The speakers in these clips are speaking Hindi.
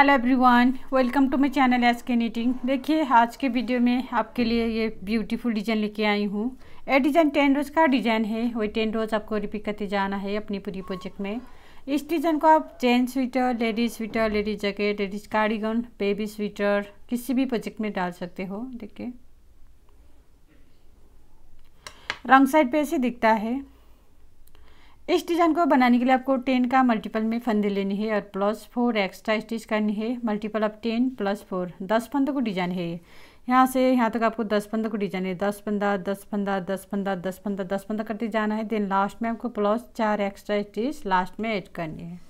hello everyone welcome to my channel S K knitting देखिए आज के वीडियो में आपके लिए ये ब्यूटीफुल डिज़ाइन लेके आई हूँ ये डिज़ाइन टेन रोज़ का डिज़ाइन है वही टेन रोज़ आपको रिपीट करते जाना है अपनी पूरी प्रोजेक्ट में इस डिज़ाइन को आप gents sweater ladies sweater ladies jacket ladies cardigan baby sweater किसी भी प्रोजेक्ट में डाल सकते हो देखिए रंग साइड पे ऐसे दिखता है इस डिजाइन को बनाने के लिए आपको टेन का मल्टीपल में फंदे लेने हैं और प्लस फोर एक्स्ट्रा स्टिच करनी है multiple of ten plus four दस फंदों को डिजाइन है यहाँ से यहाँ तक आपको दस फंदों को डिजाइन है दस फंदा दस फंदा दस फंदा दस फंदा दस फंदा करते जाना है देन लास्ट में आपको प्लस चार एक्स्ट्रा स्टिच लास्ट में एड करनी है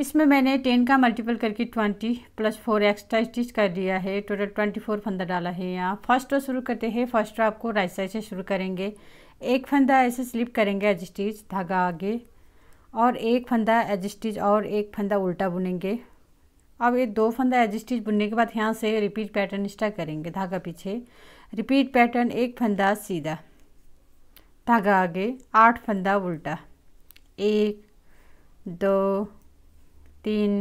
इसमें मैंने टेन का मल्टीपल करके twenty plus four extra stitch कर दिया है टोटल ट्वेंटी फोर फंदा डाला है यहाँ फर्स्ट रो शुरू करते हैं फर्स्ट रो आपको राइट साइड से शुरू करेंगे एक फंदा ऐसे स्लिप करेंगे एडजस्टिज धागा आगे और एक फंदा एडजस्टिज और एक फंदा उल्टा बुनेंगे अब ये दो फंदा एडजस्टिज बुनने के बाद यहाँ से रिपीट पैटर्न स्टार्ट करेंगे धागा पीछे रिपीट पैटर्न एक फंदा सीधा धागा आगे आठ फंदा उल्टा एक दो तीन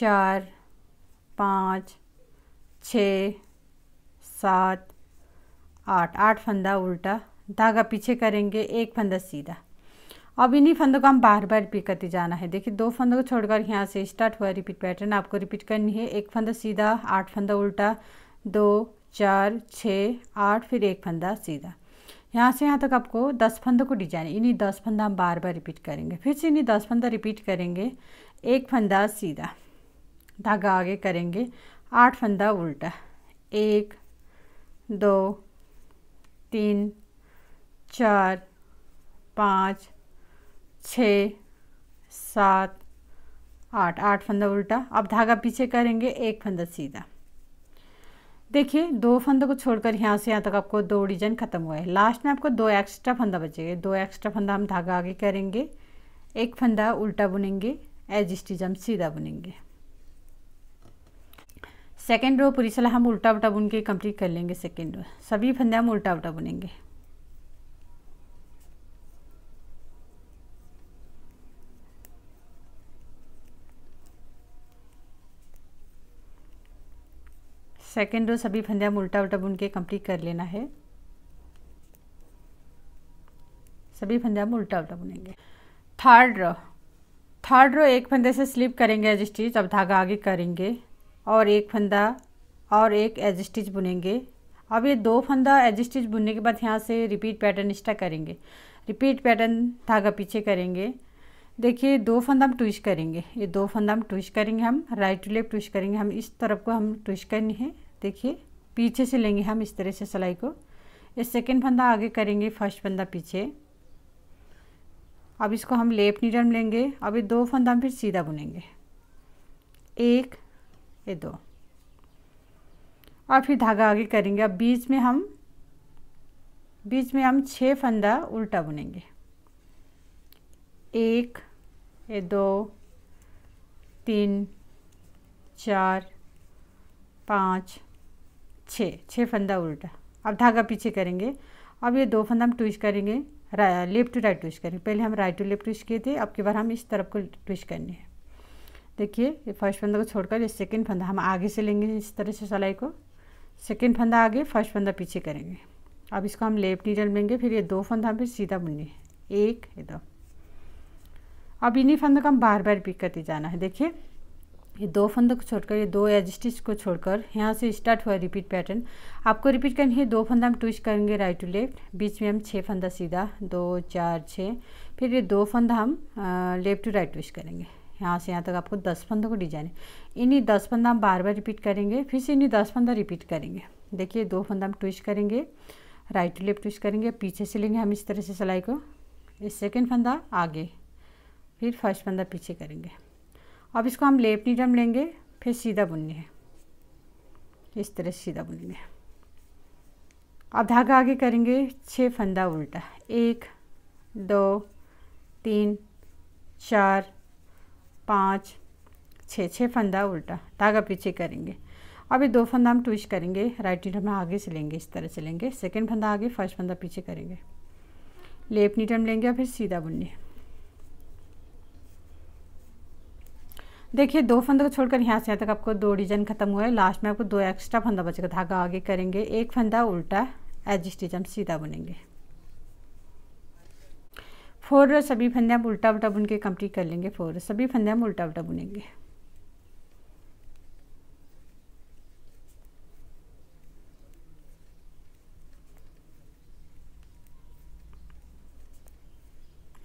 चार पाँच छ सात आठ आठ फंदा उल्टा धागा पीछे करेंगे एक फंदा सीधा अब इन्हीं फंदों को हम बार बार रिपीट करते जाना है देखिए दो फंदों को छोड़कर यहाँ से स्टार्ट हुआ रिपीट पैटर्न आपको रिपीट करनी है एक फंदा सीधा आठ फंदा उल्टा दो चार छः आठ फिर एक फंदा सीधा यहाँ से यहाँ तक आपको दस फंदों को डिजाइन इन्हीं दस फंदा हम बार बार रिपीट करेंगे फिर से इन्हीं दस फंदा रिपीट करेंगे एक फंदा सीधा धागा आगे करेंगे आठ फंदा उल्टा एक दो तीन चार पाँच छ सात आठ आठ फंदा उल्टा अब धागा पीछे करेंगे एक फंदा सीधा देखिए दो फंदों को छोड़कर यहाँ से यहाँ तक आपको दो डिजाइन खत्म हुआ है लास्ट में आपको दो एक्स्ट्रा फंदा बचेगा दो एक्स्ट्रा फंदा हम धागा आगे करेंगे एक फंदा उल्टा बुनेंगे एज स्टिच हम सीधा बुनेंगे सेकेंड रो पूरी सलाह हम उल्टा उल्टा बुन के कंप्लीट कर लेंगे सेकेंड रो सभी फंदे हम उल्टा उल्टा बुनेंगे सेकेंड रो सभी फंदे हम उल्टा उल्टा बुन के कंप्लीट कर लेना है सभी फंदे हम उल्टा उल्टा बुनेंगे थर्ड रो थर्ड रो एक फंदे से स्लिप करेंगे एज स्टिच अब धागा आगे करेंगे और एक फंदा और एक एज स्टिच बुनेंगे अब ये दो फंदा एज स्टिच बुनने के बाद यहाँ से रिपीट पैटर्न एक्स्ट्रा करेंगे रिपीट पैटर्न धागा पीछे करेंगे देखिए दो फंदा हम ट्विश करेंगे ये दो फंदा हम ट्विश करेंगे हम राइट टू लेफ्ट ट्विश करेंगे हम इस तरफ को हम ट्विश करनी है देखिए पीछे से लेंगे हम इस तरह से सिलाई को ये सेकेंड फंदा आगे करेंगे फर्स्ट फंदा पीछे अब इसको हम लेफ्ट नीडल लेंगे अब ये दो फंदा हम फिर सीधा बुनेंगे एक ये दो और फिर धागा आगे करेंगे अब बीच में हम बीच में हम छः फंदा उल्टा बुनेंगे एक ये दो तीन चार पाँच छः छः फंदा उल्टा अब धागा पीछे करेंगे अब ये दो फंदा हम ट्विस्ट करेंगे लेफ़्ट टू राइट ट्विस्ट करेंगे पहले हम राइट टू लेफ़्ट ट्विस्ट किए थे अब के बार हम इस तरफ को ट्विस्ट करनी है देखिए ये फर्स्ट फंदा को छोड़कर ये सेकंड फंदा हम आगे से लेंगे इस तरह से सलाई को सेकेंड फंदा आगे फर्स्ट फंदा पीछे करेंगे अब इसको हम लेफ्ट नीडल लेंगे फिर ये दो फंदा हम फिर सीधा बुनेंगे एक ये दो अब इन्हीं फंदों का हम बार बार पिक करते जाना है देखिए ये दो फंदों को छोड़कर ये दो एज स्टिच को छोड़कर यहाँ से स्टार्ट हुआ रिपीट पैटर्न आपको रिपीट करनी है दो फंदा हम ट्विस्ट करेंगे राइट टू लेफ्ट बीच में हम छः फंदा सीधा दो चार छः फिर ये दो फंदा हम लेफ़्ट टू राइट ट्विस्ट करेंगे यहाँ से यहाँ तक आपको दस पंद्रह को डिजाइन है इन्हीं दस पंद्रह हम बार बार रिपीट करेंगे फिर से इन्हीं दस पंद्रह रिपीट करेंगे देखिए दो फंदा हम ट्विस्ट करेंगे राइट टू लेफ्ट ट्विस्ट करेंगे पीछे से लेंगे हम इस तरह से सिलाई को इस सेकेंड फंदा आगे फिर फर्स्ट फंदा पीछे करेंगे अब इसको हम लेफ्ट नीडम लेंगे फिर सीधा बुननी है इस तरह से सीधा बुननी है अब धागा आगे करेंगे छः फंदा उल्टा एक दो तीन चार पाँच छः छः फंदा उल्टा धागा पीछे करेंगे अभी दो फंदा हम ट्विस्ट करेंगे राइट नीटर हम आगे से लेंगे इस तरह से लेंगे सेकेंड फंदा आगे फर्स्ट फंदा पीछे करेंगे लेफ्ट नीटर हम लेंगे और फिर सीधा बुनने देखिए दो फंदों को छोड़कर यहाँ से यहाँ तक आपको दो डिजाइन खत्म हुआ है लास्ट में आपको दो एक्स्ट्रा फंदा बचेगा धागा आगे करेंगे एक फंदा उल्टा स्टिच हम सीधा बुनेंगे फोर रो सभी फंदे आप उल्टा उल्टा बुन के कंप्लीट कर लेंगे फोर रो सभी फंदे हम उल्टा उल्टा बुनेंगे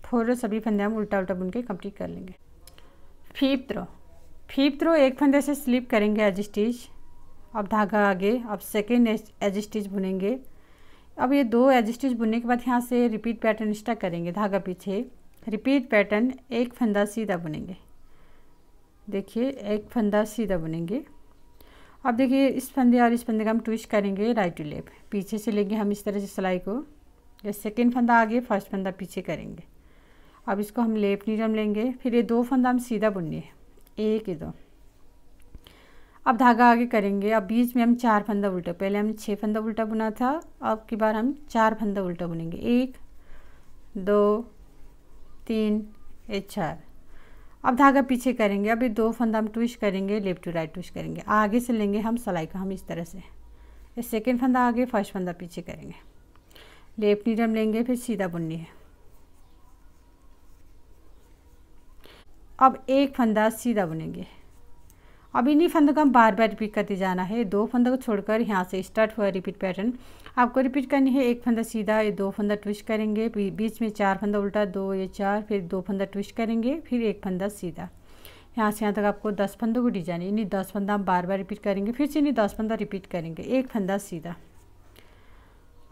फोर रो सभी फंदे हम उल्टा उल्टा बुन के कंप्लीट कर लेंगे फिफ्थ रो फिफ्थ रो एक फंदे से स्लिप करेंगे एज स्टिच अब धागा आगे अब सेकेंड एज स्टिच बुनेंगे अब ये दो स्टिच बुनने के बाद यहाँ से रिपीट पैटर्न स्टक करेंगे धागा पीछे रिपीट पैटर्न एक फंदा सीधा बुनेंगे देखिए एक फंदा सीधा बुनेंगे अब देखिए इस फंदे और इस फंदे का हम ट्विस्ट करेंगे राइट टू लेफ्ट पीछे से लेंगे हम इस तरह से सिलाई को या सेकेंड फंदा आगे फर्स्ट फंदा पीछे करेंगे अब इसको हम लेफ्ट नीरम लेंगे फिर ये दो फंदा हम सीधा बुनिए एक ही दो अब धागा आगे करेंगे अब बीच में हम चार फंदा उल्टा पहले हम छः फंदा उल्टा बुना था अब की बार हम चार फंदा उल्टा बुनेंगे एक दो तीन ये चार अब धागा पीछे करेंगे अब ये दो फंदा हम ट्विस्ट करेंगे लेफ्ट टू राइट ट्विस्ट करेंगे आगे से लेंगे हम सलाई का हम इस तरह से ये सेकेंड फंदा आगे फर्स्ट फंदा पीछे करेंगे लेफ्ट नीडम लेंगे फिर सीधा बुननी है अब एक फंदा सीधा बुनेंगे अब इन्हीं फंदों का हम बार बार रिपीट करते जाना है दो फंदों को छोड़कर यहाँ से स्टार्ट हुआ रिपीट पैटर्न आपको रिपीट करनी है एक फंदा सीधा ये दो फंदा ट्विस्ट करेंगे बीच में चार फंदा उल्टा दो या चार फिर दो फंदा ट्विस्ट करेंगे फिर एक फंदा सीधा यहाँ से यहाँ तक आपको दस फंदों को डिजाइन इन्हीं दस फंदा हम बार बार रिपीट करेंगे फिर से इन्हीं दस फंदा रिपीट करेंगे एक फंदा सीधा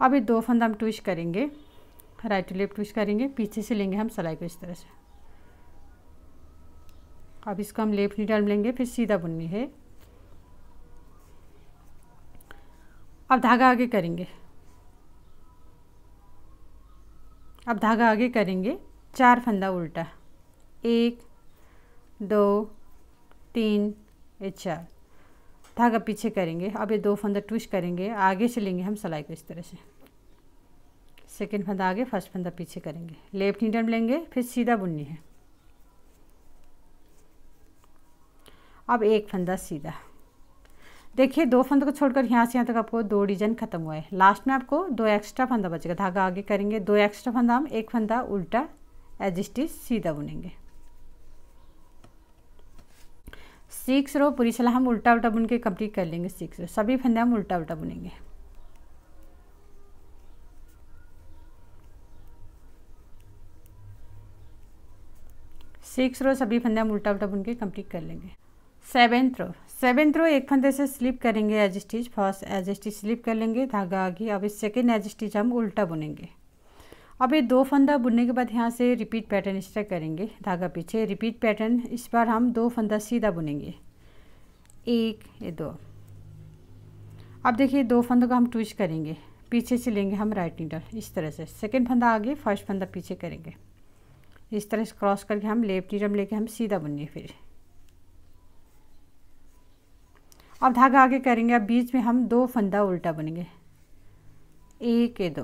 अब ये दो फंदा हम ट्विस्ट करेंगे राइट टू लेफ्ट ट्विस्ट करेंगे पीछे से लेंगे हम सिलाई को इस तरह से अब इसको हम लेफ्ट निडल लेंगे फिर सीधा बुननी है अब धागा आगे करेंगे अब धागा आगे करेंगे चार फंदा उल्टा एक दो तीन ये चार धागा पीछे करेंगे अब ये दो फंदा ट्विस्ट करेंगे आगे से लेंगे हम सिलाई को इस तरह से सेकेंड फंदा आगे फर्स्ट फंदा पीछे करेंगे लेफ्ट नीडल लेंगे फिर सीधा बुननी है अब एक फंदा सीधा देखिए दो फंदों को छोड़कर यहाँ से यहाँ तक आपको दो डिजन खत्म हुआ है लास्ट में आपको दो एक्स्ट्रा फंदा बचेगा धागा आगे करेंगे दो एक्स्ट्रा फंदा हम एक फंदा उल्टा एजिस्टिच सीधा बुनेंगे सिक्स रो पूरी सलाह हम उल्टा उल्टा बुन के कंप्लीट कर लेंगे सिक्स रो सभी फंदे हम उल्टा उल्टा बुनेंगे सिक्स रो सभी फंदे हम उल्टा उल्टा बुन के कंप्लीट कर लेंगे सेवेंथ रो सेवेंथ रो एक फंदे से स्लिप करेंगे edge stitch first edge stitch slip कर लेंगे धागा आगे अब इस सेकेंड एज स्टिच हम उल्टा बुनेंगे अब ये दो फंदा बुनने के बाद यहाँ से रिपीट पैटर्न इस तरह करेंगे धागा पीछे रिपीट पैटर्न इस बार हम दो फंदा सीधा बुनेंगे एक ये दो अब देखिए दो फंदों को हम ट्विच करेंगे पीछे से लेंगे हम राइट नीडल इस तरह से सेकेंड फंदा आगे फर्स्ट फंदा पीछे करेंगे इस तरह से क्रॉस करके हम लेफ्ट नीडल लेके हम सीधा बुनिए फिर अब धागा आगे करेंगे अब बीच में हम दो फंदा उल्टा बनेंगे एक ये दो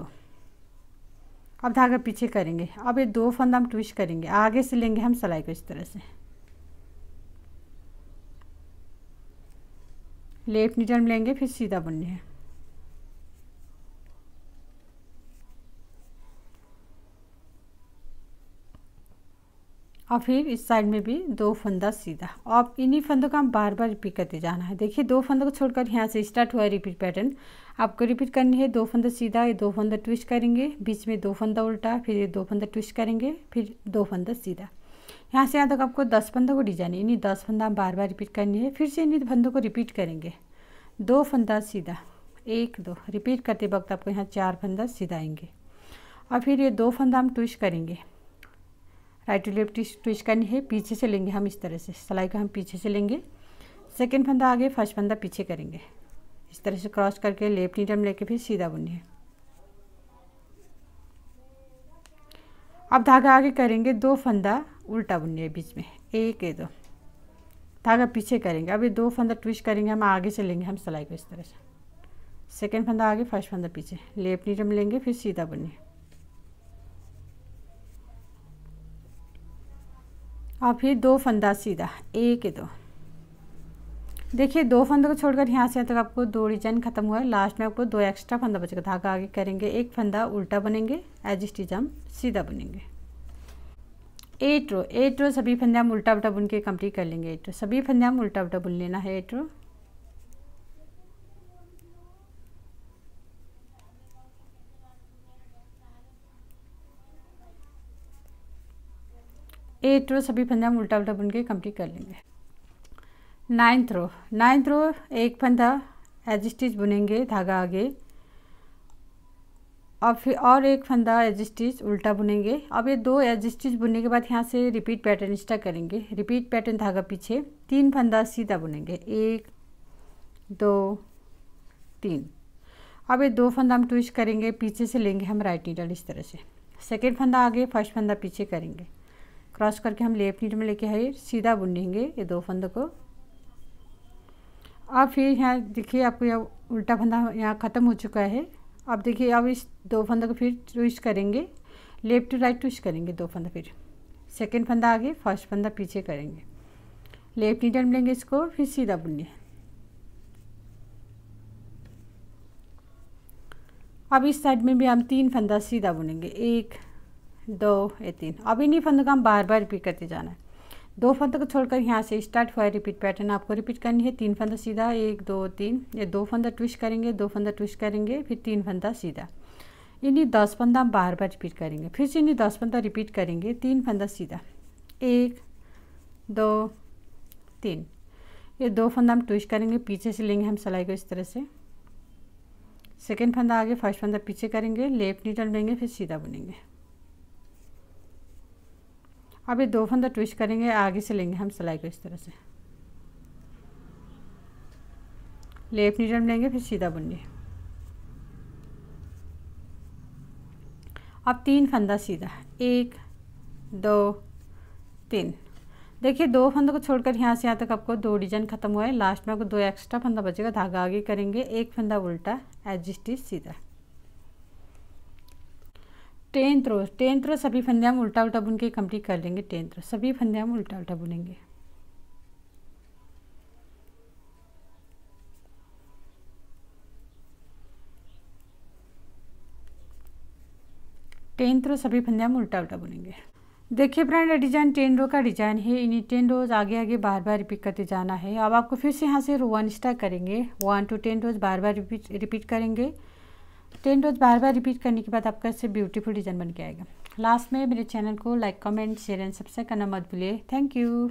अब धागा पीछे करेंगे अब ये दो फंदा हम ट्विस्ट करेंगे आगे से लेंगे हम सिलाई को इस तरह से लेफ्ट नीडल लेंगे फिर सीधा बनने हैं और फिर इस साइड में भी दो फंदा सीधा और इन्हीं फंदों का हम बार बार रिपीट करते जाना है देखिए दो फंदों को छोड़कर यहाँ से स्टार्ट हुआ है रिपीट पैटर्न आपको रिपीट करनी है दो फंदा सीधा ये दो फंदा ट्विस्ट करेंगे बीच में दो फंदा उल्टा फिर ये दो फंदा ट्विस्ट करेंगे फिर दो फंदा सीधा यहाँ से यहाँ तक आपको दस फंदों को डिजाइन इन्हीं दस फंदा हम बार बार रिपीट करनी है फिर से इन्हीं फंदों को रिपीट करेंगे दो फंदा सीधा एक दो रिपीट करते वक्त आपको यहाँ चार फंदा सीधा आएंगे और फिर ये दो फंदा हम ट्विस्ट करेंगे राइट टू लेफ्ट ट्विस्ट करनी है पीछे से लेंगे हम इस तरह से सिलाई को हम पीछे से लेंगे सेकेंड फंदा आगे फर्स्ट फंदा पीछे करेंगे इस तरह से क्रॉस करके लेफ्ट नीटम लेके फिर सीधा बुनिए है अब धागा आगे करेंगे दो फंदा उल्टा बुनिए बीच में एक है दो धागा पीछे करेंगे अभी दो फंदा ट्विस्ट करेंगे हम आगे से लेंगे हम सलाई को इस तरह से सेकेंड फंदा आगे फर्स्ट फंदा पीछे लेफ्ट नीटम लेंगे फिर सीधा बुनिए और फिर दो फंदा सीधा एक दो देखिए दो फंदों को छोड़कर यहाँ से यहाँ तक आपको दो डिजाइन खत्म हुआ है लास्ट में आपको दो एक्स्ट्रा फंदा बचेगा धागा आगे करेंगे एक फंदा उल्टा बनेंगे एज स्टिच हम सीधा बनेंगे एट रो एट रो सभी फंदे हम उल्टा उल्टा बुन के कंप्लीट कर लेंगे एट रो सभी फंदे हम उल्टा उल्टा बुन लेना है एट रो एट रो सभी फंदे हम उल्टा उल्टा बुन के कम्प्लीट कर लेंगे नाइन्थ रो नाइन्थ रो एक फंदा एज स्टिच बुनेंगे धागा आगे और फिर और एक फंदा एज स्टिच उल्टा बुनेंगे अब ये दो एज स्टिच बुनने के बाद यहाँ से रिपीट पैटर्न स्टार्ट करेंगे रिपीट पैटर्न धागा पीछे तीन फंदा सीधा बुनेंगे एक दो तीन अब ये दो फंदा हम ट्विस्ट करेंगे पीछे से लेंगे हम राइट नीडल इस तरह से सेकेंड फंदा आगे फर्स्ट फंदा पीछे करेंगे क्रॉस करके हम लेफ्ट नीट में लेके आए सीधा बुनेंगे ये दो फंद को अब फिर यहाँ देखिए आपको यह उल्टा फंदा यहाँ ख़त्म हो चुका है अब देखिए अब इस दो फंदों को फिर ट्विस्ट करेंगे लेफ़्ट टू राइट ट्विस्ट करेंगे दो फंदा फिर सेकेंड फंदा आगे फर्स्ट फंदा पीछे करेंगे लेफ्ट नीट में लेंगे इसको फिर सीधा बुनिए अब इस साइड में भी हम तीन फंदा सीधा बुनेंगे एक दो ये तीन अब इन्हीं फंदों का हम बार बार रिपीट करते जाना है दो फंदों को छोड़कर यहाँ से स्टार्ट हुआ रिपीट पैटर्न आपको रिपीट करनी है तीन फंदा सीधा एक दो तीन ये दो फंदा ट्विस्ट करेंगे दो फंदा ट्विस्ट करेंगे फिर तीन फंदा सीधा इन्हीं दस फंदा हम बार बार रिपीट करेंगे फिर से इन्हीं दस फंदा रिपीट करेंगे तीन फंदा सीधा एक दो तीन ये दो फंदा हम ट्विस्ट करेंगे पीछे से लेंगे हम सिलाई को इस तरह से सेकेंड फंदा आगे फर्स्ट फंदा पीछे करेंगे लेफ्ट नीडल लेंगे फिर सीधा बुनेंगे अभी दो फंदा ट्विस्ट करेंगे आगे से लेंगे हम सिलाई को इस तरह से लेफ्ट नीडल लेंगे फिर सीधा बुनिए अब तीन फंदा सीधा एक दो तीन देखिए दो फंदों को छोड़कर यहाँ से यहाँ तक आपको दो डिजाइन खत्म हुआ है लास्ट में आपको दो एक्स्ट्रा फंदा बचेगा धागा आगे करेंगे एक फंदा उल्टा एडजस्टिव सीधा टेंथ रो सभी फंदे हम उल्टा उल्टा बुन के कंप्लीट कर लेंगे रो सभी फंदे हम उल्टा उल्टा बुनेंगे टेंथ रो सभी फंदे हम उल्टा उल्टा बुनेंगे देखिए ब्रांड डिजाइन टेन रो का डिजाइन है इन्हीं टेन रोज आगे आगे बार बार रिपीट करते जाना है अब आपको फिर से यहाँ से रो वन स्टार करेंगे वन टू टेन रोज बार बार रिपीट रिपीट करेंगे टेन रोज बार बार रिपीट करने के बाद आपका इससे ब्यूटीफुल डिज़ाइन बन के आएगा लास्ट में मेरे चैनल को like comment share and subscribe करना मत भूलिए थैंक यू